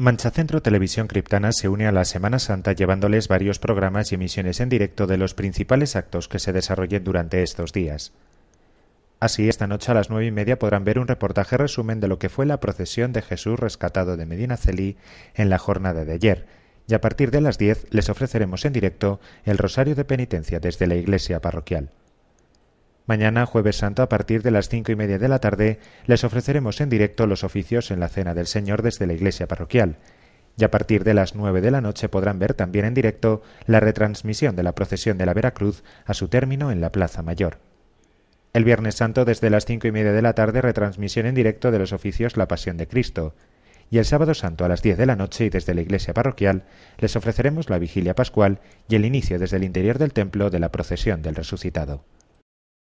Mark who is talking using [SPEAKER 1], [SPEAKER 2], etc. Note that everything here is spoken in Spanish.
[SPEAKER 1] Manchacentro Televisión Criptana se une a la Semana Santa llevándoles varios programas y emisiones en directo de los principales actos que se desarrollen durante estos días. Así, esta noche a las nueve y media podrán ver un reportaje resumen de lo que fue la procesión de Jesús rescatado de Medinaceli en la jornada de ayer, y a partir de las diez les ofreceremos en directo el Rosario de Penitencia desde la Iglesia Parroquial. Mañana, jueves santo, a partir de las cinco y media de la tarde, les ofreceremos en directo los oficios en la Cena del Señor desde la iglesia parroquial. Y a partir de las nueve de la noche podrán ver también en directo la retransmisión de la procesión de la Veracruz a su término en la Plaza Mayor. El Viernes Santo desde las cinco y media de la tarde retransmisión en directo de los oficios La Pasión de Cristo. Y el sábado santo a las diez de la noche y desde la iglesia parroquial les ofreceremos la vigilia pascual y el inicio desde el interior del templo de la procesión del resucitado.